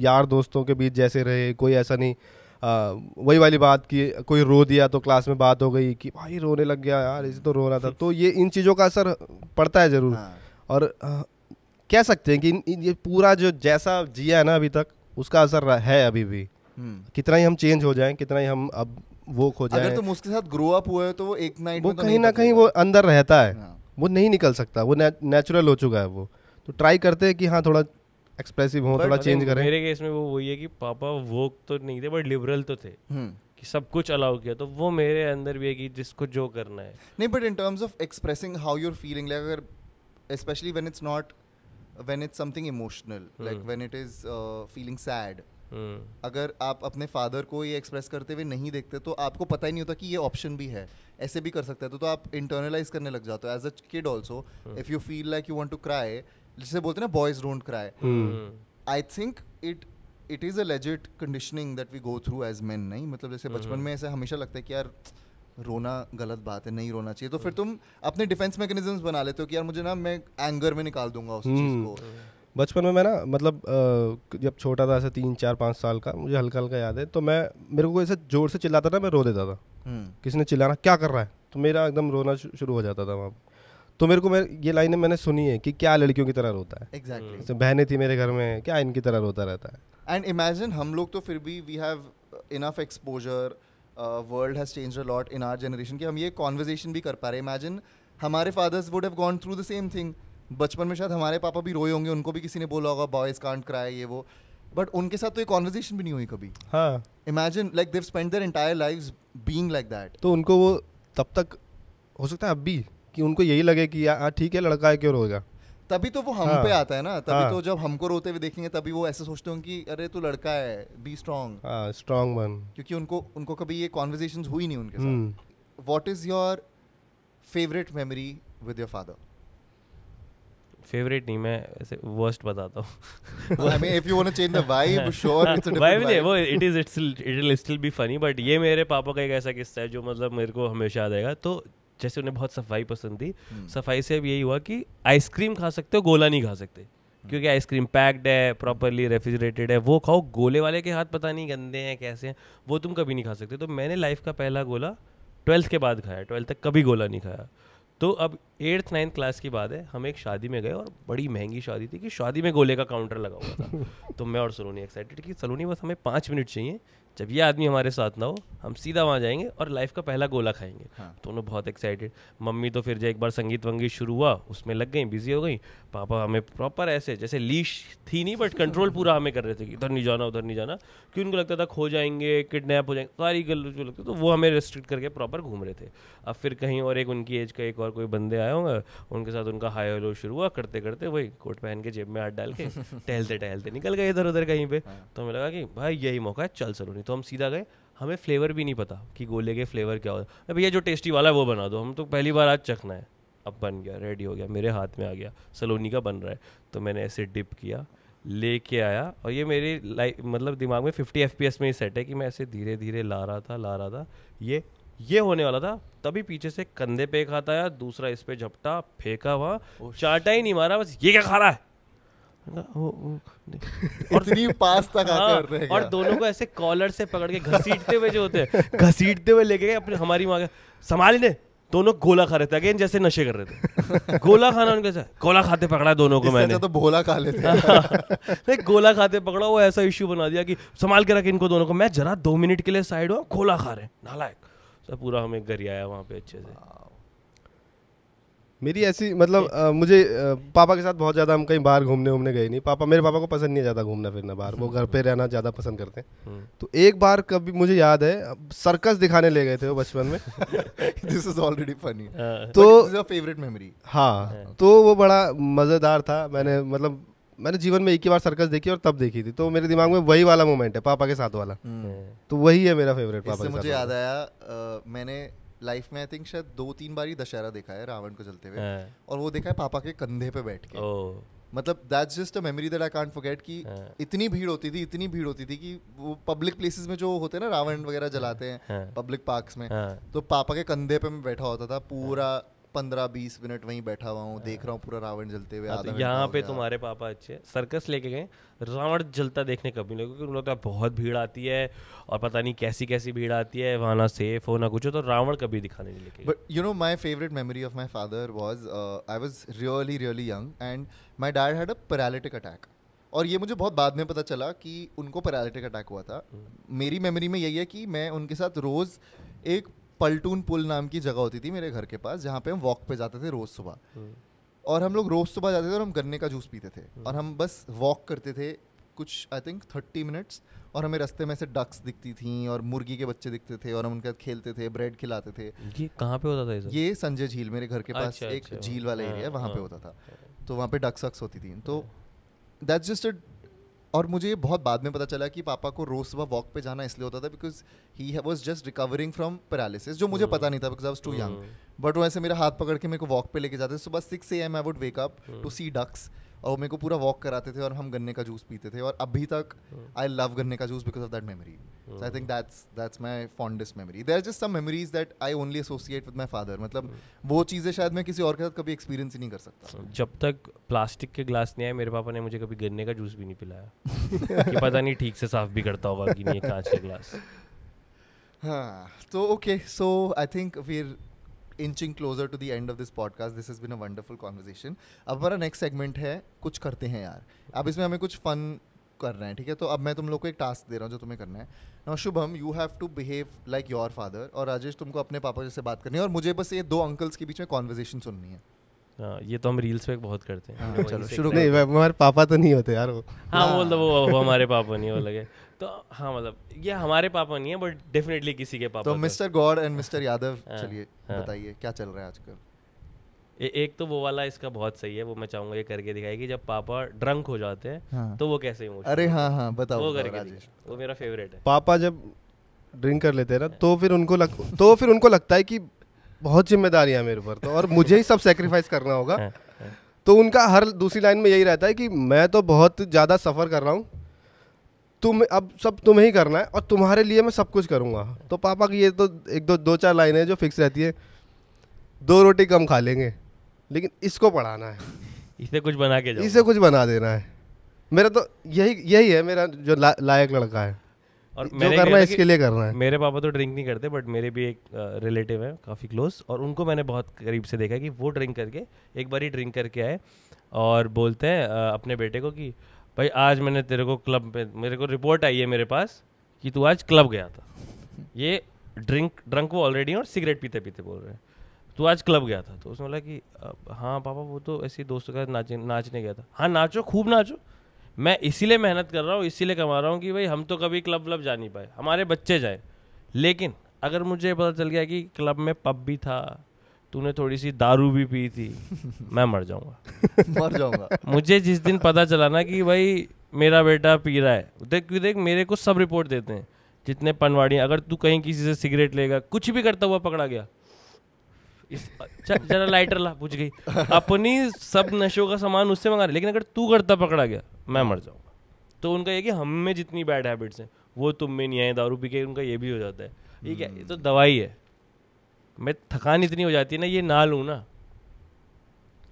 यार दोस्तों के बीच जैसे रहे कोई ऐसा नहीं आ, वही वाली बात कि कोई रो दिया तो क्लास में बात हो गई कि भाई रोने लग गया यार इसे तो रो रहा था [laughs] तो ये इन चीज़ों का असर पड़ता है ज़रूर हाँ। और कह सकते हैं कि ये पूरा जो जैसा जिया है ना अभी तक उसका असर है अभी भी हम्म। कितना ही हम चेंज हो जाएं कितना ही हम अब वो खो जाए अगर तुम तो उसके साथ ग्रो अप हुए तो वो एक नाइट वो में तो कहीं ना कहीं वो अंदर रहता है हाँ। वो नहीं निकल सकता वो नेचुरल हो चुका है वो तो ट्राई करते हैं कि हाँ थोड़ा एक्सप्रेसिव हो थोड़ा चेंज करें मेरे केस में वो वही है कि पापा वो तो नहीं थे बट लिबरल तो थे हम्म। कि सब कुछ अलाउ किया तो वो मेरे अंदर भी है कि जिसको जो करना है नहीं but in terms of expressing how your feeling like अगर specially when it's not when it's something emotional like when it is feeling sad hmm. अगर आप अपने फादर को ये एक्सप्रेस करते हुए नहीं देखते तो आपको पता ही नहीं होता कि ये ऑप्शन भी है ऐसे भी कर सकते हैं तो, तो आप इंटरनलाइज करने लग जाते हो as a kid also if you feel like you want to cry जिसे बोलते ना boys don't cry I think it it is a legit conditioning that we go through as man नहीं मतलब जैसे बचपन हम्म। में ऐसे हमेशा लगता है कि यार रोना गलत बात है नहीं रोना चाहिए तो फिर हम्म। तुम अपने डिफेंस मैकेनिज्म बना लेते हो कि यार मुझे ना मैं एंगर में निकाल दूंगा उस चीज़ को बचपन में मैं ना मतलब जब छोटा था ऐसे तीन चार पाँच साल का मुझे हल्का हल्का याद है तो मैं मेरे को ऐसे ज़ोर से चिल्लाता था मैं रो देता था हम्म। किसी ने चिल्लाना क्या कर रहा है तो मेरा एकदम रोना शुरू हो जाता था वहाँ तो मेरे को मेरे ये लाइनें मैंने सुनी है कि क्या लड़कियों की तरह रोता है एग्जैक्टली exactly. बहनें थी मेरे घर में क्या इनकी तरह रोता रहता है एंड इमेजिन हम लोग तो फिर भी we have enough exposure world has change a lot in our generation कि हम ये कॉन्वर्जेशन भी कर पा रहे इमेजिन हमारे fathers would have gone through the same thing बचपन में शायद हमारे पापा भी रोए होंगे उनको भी किसी ने बोला होगा बॉयज कांट क्राई ये वो बट उनके साथ तो ये कॉन्वर्जेशन भी नहीं हुई कभी हाँ imagine like they spend their entire life being like that तो उनको वो तब तक हो सकता है अब भी कि उनको यही लगे कि यार ठीक है लड़का है क्यों रोएगा तभी तो वो हम हाँ, पे आता है ना तभी हाँ, तो जब हमको रोते हुए देखेंगे तभी वो ऐसे सोचते होंगे कि अरे तू लड़का है बी स्ट्रॉन्ग स्ट्रॉन्ग बन क्योंकि उनको उनको कभी ये कॉन्वर्जेशन हुई नहीं उनके साथ what is your favourite memory with your father favourite नहीं मैं ऐसे वर्स्ट बताता हूँ I mean if you want to change the vibe sure it's a vibe नहीं वो it is it's it will still be funny but ये मेरे पापा का एक ऐसा किस्सा है जो मतलब मेरे को हमेशा याद आएगा तो जैसे उन्हें बहुत सफाई पसंद थी hmm. सफाई से अब यही हुआ कि आइसक्रीम खा सकते हो गोला नहीं खा सकते hmm. क्योंकि आइसक्रीम पैक्ड है प्रॉपरली रेफ्रिजरेटेड है वो खाओ गोले वाले के हाथ पता नहीं गंदे हैं कैसे हैं वो तुम कभी नहीं खा सकते तो मैंने लाइफ का पहला गोला ट्वेल्थ के बाद खाया ट्वेल्थ तक कभी गोला नहीं खाया तो अब एट्थ नाइन्थ क्लास की बात है हम एक शादी में गए और बड़ी महंगी शादी थी कि शादी में गोले का काउंटर लगा हुआ था [laughs] तो मैं और सलोनी एक्साइटेड कि सलोनी बस हमें पाँच मिनट चाहिए जब ये आदमी हमारे साथ ना हो हम सीधा वहाँ जाएंगे और लाइफ का पहला गोला खाएंगे हाँ। दोनों तो बहुत एक्साइटेड मम्मी तो फिर जब एक बार संगीत वंगीत शुरू हुआ उसमें लग गई बिजी हो गई पापा हमें प्रॉपर ऐसे जैसे लीश थी नहीं बट कंट्रोल पूरा हमें कर रहे थे कि इधर नहीं जाना उधर नहीं जाना क्यों उनको लगता था खो जाएंगे किडनैप हो जाएंगे सारी गल जो लगती तो वो हमें रेस्ट्रिक्ट करके प्रॉपर घूम रहे थे अब फिर कहीं और एक उनकी एज का एक और कोई बंदे आए होंगे उनके साथ उनका हाई हेलो शुरू हुआ करते करते वही कोट पहन के जेब में हाथ डाल के [laughs] टहलते टहलते निकल गए इधर उधर कहीं पर हाँ। तो हमें लगा कि भाई यही मौका है चल सर नहीं तो हम सीधा गए हमें फ्लेवर भी नहीं पता कि गोले के फ्लेवर क्या होता भैया जो टेस्टी वाला है वो बना दो हम तो पहली बार आज चखना है अब बन गया रेडी हो गया मेरे हाथ में आ गया सलोनी का बन रहा है तो मैंने ऐसे डिप किया लेके आया और ये मेरी लाइफ मतलब दिमाग में फिफ्टी एफ में ही सेट है कि मैं ऐसे धीरे धीरे ला रहा था ला रहा था ये ये होने वाला था तभी पीछे से कंधे पे खाता आया दूसरा इस पे झपटा फेंका वहाँ चाटा ही नहीं मारा बस ये क्या खा रहा है हाँ, [laughs] और इतनी पास तक हाँ, और दोनों को ऐसे कॉलर से पकड़ के घसीटते हुए जो होते हैं घसीटते हुए लेके गए अपने हमारी माँ संभाल दोनों गोला खा रहे थे अगेन जैसे नशे कर रहे थे [laughs] गोला खाना उनके साथ गोला खाते पकड़ा दोनों को मैंने अच्छा तो भोला खा लेते [laughs] नहीं गोला खाते पकड़ा वो ऐसा इश्यू बना दिया कि संभाल के रख इनको दोनों को मैं जरा दो मिनट के लिए साइड हुआ गोला खा रहे नालायक पूरा हमें आया वहाँ पे अच्छे से मेरी ऐसी मतलब आ, मुझे आ, पापा के साथ बहुत ज़्यादा हम कहीं बाहर घूमने घूमने गए नहीं पापा मेरे पापा को पसंद नहीं है ज़्यादा घूमना फिरना बाहर वो घर पे रहना ज़्यादा पसंद करते हैं हम्म। तो एक बार कभी मुझे याद है सर्कस दिखाने ले गए थे वो बचपन में दिस इज ऑलरेडी फनी तो फेवरेट मेमोरी हाँ, हाँ तो वो बड़ा मज़ेदार था मैंने मतलब मैंने जीवन में एक ही बार सर्कस देखी और तब देखी थी तो मेरे दिमाग में वही वाला मोमेंट है पापा के साथ वाला हम्म। तो वही है मेरा फेवरेट पापा मुझे याद आया मैंने लाइफ में आई थिंक शायद दो तीन बार ही दशहरा देखा है रावण को चलते हुए हाँ। और वो देखा है पापा के कंधे पे बैठ के मतलब that's just a memory that I can't forget कि हाँ। इतनी भीड़ होती थी इतनी भीड़ होती थी कि वो पब्लिक प्लेसेस में जो होते हैं ना रावण वगैरह जलाते हैं पब्लिक हाँ। पार्क्स में तो पापा के कंधे पे मैं बैठा होता था पूरा पंद्रह बीस मिनट वहीं बैठा हुआ हूँ हाँ। देख रहा हूँ पूरा रावण जलते हुए हाँ, तो यहाँ पे तुम्हारे पापा अच्छे सर्कस लेके गए रावण जलता देखने कभी नहीं क्योंकि उन्होंने बहुत भीड़ आती है और पता नहीं कैसी कैसी भीड़ आती है वहाँ ना सेफ हो ना कुछ हो तो रावण कभी दिखाने नहीं लेके but you know my favourite memory of my father was I was really really young and my dad had a paralytic attack और ये मुझे बहुत बाद में पता चला कि उनको पैरालिटिक अटैक हुआ था hmm. मेरी मेमोरी में यही है कि मैं उनके साथ रोज़ एक पलटून पुल नाम की जगह होती थी मेरे घर के पास जहाँ पे हम वॉक पे जाते थे रोज़ सुबह हम्म। और हम लोग रोज़ सुबह जाते थे और हम गन्ने का जूस पीते थे हम्म। और हम बस वॉक करते थे कुछ आई थिंक थर्टी मिनट्स और हमें रस्ते में से डक्स दिखती थी और मुर्गी के बच्चे दिखते थे और हम उनके साथ खेलते थे ब्रेड खिलाते थे ये कहाँ पे होता था ये, संजय झील मेरे घर के पास अच्छा, एक अच्छा। झील वाला एरिया हाँ, है वहाँ पे हाँ। होता था तो वहाँ पे डक्स वक्स होती थी तो दैट्स जस्ट अ और मुझे ये बहुत बाद में पता चला कि पापा को रोज सुबह वॉक पे जाना इसलिए होता था because he was just recovering from paralysis जो मुझे पता नहीं था because I was too young but वो ऐसे मेरा हाथ पकड़ के मेरे को वॉक पे लेके जाते सुबह six A M I would wake up to see ducks और मेरे को पूरा वॉक कराते थे और हम गन्ने का जूस पीते थे और अभी तक आई हाँ। लव गन्ने का juice because of that memory so I think that's that's my fondest memory there just some memories that I only associate with my father मतलब हाँ। वो चीज़ें शायद मैं किसी और के साथ कभी एक्सपीरियंस ही नहीं कर सकता हाँ, जब तक प्लास्टिक के ग्लास नहीं आए मेरे पापा ने मुझे कभी गन्ने का जूस भी नहीं पिलाया कि [laughs] पता नहीं ठीक से साफ भी करता होगा कि नहीं कांच के ग्लास हाँ तो ओके सो आई थिंक फिर inching closer to the end of this podcast this is been a wonderful conversation अब हमारा नेक्स्ट सेगमेंट है कुछ करते हैं यार अब इसमें हमें कुछ फन कर रहे हैं ठीक है तो अब मैं तुम लोग को एक टास्क दे रहा हूँ जो तुम्हें करना है नौ Shubham you have to behave like your father और राजेश तुमको अपने पापा जैसे बात करनी है और मुझे बस ये दो अंकल्स के बीच में कॉन्वर्जेशन सुननी है हाँ, ये तो हम रील्स पे बहुत करते हैं हाँ, चलो शुरू नहीं हमारे पापा तो नहीं होते यार वो हाँ वो मतलब वो, हमारे पापा नहीं वो लगे तो हाँ मतलब ये हमारे पापा नहीं है बट डेफिनेटली किसी के पापा तो, तो। Mister Gaur and mister Yadav चलिए बताइए क्या चल रहा है आजकल ए, एक तो वो वाला इसका बहुत सही है वो मैं चाहूंगा ये करके दिखाई कि जब पापा ड्रंक हो जाते हैं हाँ। तो वो कैसे इमोशनल अरे हाँ हाँ बताओ वो करके वो मेरा फेवरेट है पापा जब ड्रिंक कर लेते हैं ना तो फिर उनको लग तो फिर उनको लगता है कि बहुत जिम्मेदारियां मेरे ऊपर तो और मुझे ही सब सेक्रीफाइस करना होगा हाँ, हाँ। तो उनका हर दूसरी लाइन में यही रहता है कि मैं तो बहुत ज़्यादा सफ़र कर रहा हूँ तुम अब सब तुम्हें ही करना है और तुम्हारे लिए मैं सब कुछ करूँगा तो पापा की ये तो एक दो दो चार लाइनें जो फिक्स रहती है दो रोटी कम खा लेंगे लेकिन इसको पढ़ाना है इसे कुछ बना के इसे कुछ बना देना है मेरा तो यही यही है मेरा जो ला, लायक लड़का है और मैंने करना है इसके लिए करना है मेरे पापा तो ड्रिंक नहीं करते बट मेरे भी एक रिलेटिव है काफ़ी क्लोज और उनको मैंने बहुत करीब से देखा कि वो ड्रिंक करके एक बार ही ड्रिंक करके आए और बोलते हैं अपने बेटे को कि भाई आज मैंने तेरे को क्लब में मेरे को रिपोर्ट आई है मेरे पास कि तू आज क्लब गया था ये ड्रिंक ड्रंक वो ऑलरेडी और सिगरेट पीते पीते बोल रहे हैं तू आज क्लब गया था तो उसने बोला कि हाँ पापा वो तो ऐसे दोस्तों का नाच नाचने गया था हाँ नाचो खूब नाचो मैं इसीलिए मेहनत कर रहा हूँ इसीलिए कमा रहा हूँ कि भाई हम तो कभी क्लब व्लब जा नहीं पाए हमारे बच्चे जाए लेकिन अगर मुझे पता चल गया कि क्लब में पब भी था तूने थोड़ी सी दारू भी पी थी [laughs] मैं मर जाऊंगा मर जाऊंगा मुझे जिस दिन पता चला ना कि भाई मेरा बेटा पी रहा है देख देख मेरे को सब रिपोर्ट देते हैं जितने पनवाड़ी अगर तू कहीं किसी से सिगरेट लेगा कुछ भी करता हुआ पकड़ा गया इस जरा लाइटर ला बुझ गई अपनी सब नशों का सामान उससे मंगा रहे लेकिन अगर तू करता पकड़ा गया मैं मर जाऊंगा तो उनका ये कि हम में जितनी बैड हैबिट्स हैं वो तुम में नहीं आए दारू पी के उनका ये भी हो जाता है ठीक है ये तो हम्म। दवाई है मैं थकान इतनी हो जाती है ना ये ना लूँ ना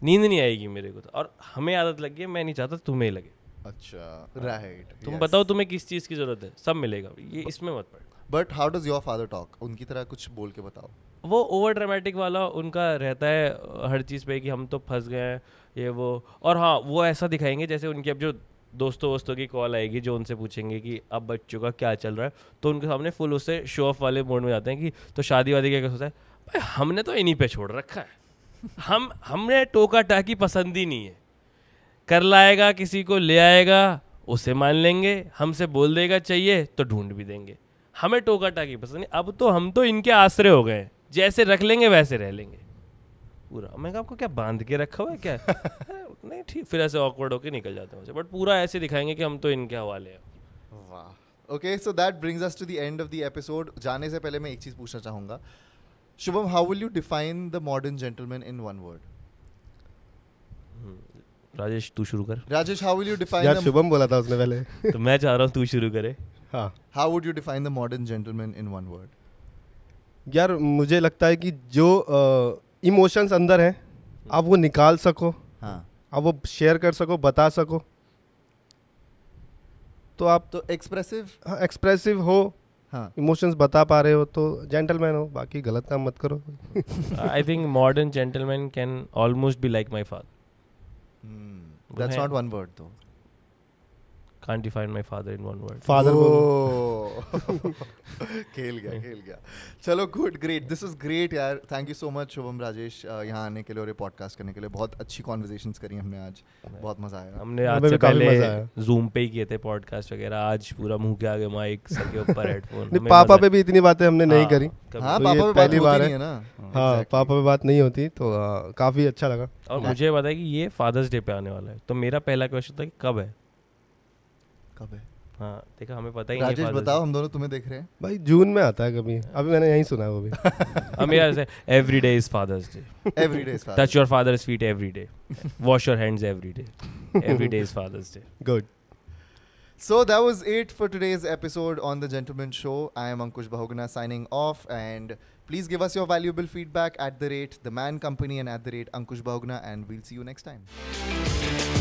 नींद नहीं आएगी मेरे को तो और हमें आदत लग गई मैं नहीं चाहता तुम्हें लगे अच्छा राइट तुम yes. बताओ तुम्हें किस चीज़ की ज़रूरत है सब मिलेगा ये इसमें मत पड़ but how does your father talk उनकी तरह कुछ बोल के बताओ वो ओवर ड्रामेटिक वाला उनका रहता है हर चीज़ पे कि हम तो फंस गए हैं ये वो और हाँ वो ऐसा दिखाएंगे जैसे उनके अब जो दोस्तों वोस्तों की कॉल आएगी जो उनसे पूछेंगे कि अब बच्चों का क्या चल रहा है तो उनके सामने फुल उससे शो ऑफ वाले मोड में जाते हैं कि तो शादी वादी क्या होता है भाई हमने तो इन्हीं पे छोड़ रखा है हम हमने टोका टाकी पसंद ही नहीं है कर लाएगा किसी को ले आएगा उसे मान लेंगे हमसे बोल देगा चाहिए तो ढूंढ भी देंगे हमें टोका टाकी पसंद नहीं अब तो हम तो इनके आश्रय हो गए हैं जैसे रख लेंगे वैसे रह लेंगे पूरा मैं आपको क्या बांध के रखा हुआ है क्या [laughs] नहीं ठीक फिर ऐसे ऑकवर्ड होके निकल जाते हैं बट पूरा ऐसे दिखाएंगे कि हम तो इनके हवाले हैं वाह okay so that brings us to the end of the episode जाने से पहले मैं एक चीज़ पूछना चाहूँगा Shubham how will you define the modern gentleman in one word Rajesh तू शुरू कर Rajesh how will you define यार शुभम बोला था उसने पहले [laughs] तो मैं चाह रहा हूं तू शुरू करे हां how would you define the modern gentleman in one word यार मुझे लगता है कि जो इमोशंस अंदर हैं आप वो निकाल सको हाँ आप वो शेयर कर सको बता सको तो आप तो एक्सप्रेसिव हाँ एक्सप्रेसिव हो हाँ इमोशंस बता पा रहे हो तो जेंटलमैन हो बाकी गलत काम मत करो I think modern gentleman can almost be like my father that's not one word though can't define my father in one word. Father. [laughs] खेल गया खेल गया चलो good great this is great यार thank you so much Shubham Rajesh यहाँ आने के लिए और पॉडकास्ट करने के लिए बहुत अच्छी कॉन्वर्जेशन करी हमने आज बहुत मजा आया हमने आज से पहले जूम पे ही किए थे पॉडकास्ट वगैरह आज पूरा मुंह के आगे माइक सर के ऊपर [laughs] हेडफोन पापा पे भी इतनी बातें हमने नहीं हाँ, करी हाँ तो पापा पहली बार है ना हाँ पापा पे बात नहीं होती तो हाँ, काफी अच्छा लगा और मुझे बताया कि ये फादर्स डे पे आने वाला है तो मेरा पहला क्वेश्चन था कि कब है कब है हाँ देखा हमें पता ही राजेश बताओ हम दोनों तुम्हें देख रहे हैं भाई जून में आता है कभी अभी मैंने यहीं सुना वो भी हमें every day is father's day every day touch your father's feet every day wash your hands every day every day is father's day good So that was it for today's episode on The Gentleman Show. I am Ankush Bahogana signing off and please give us your valuable feedback at the rate The Man Company and at the rate Ankush Bahogana and we'll see you next time.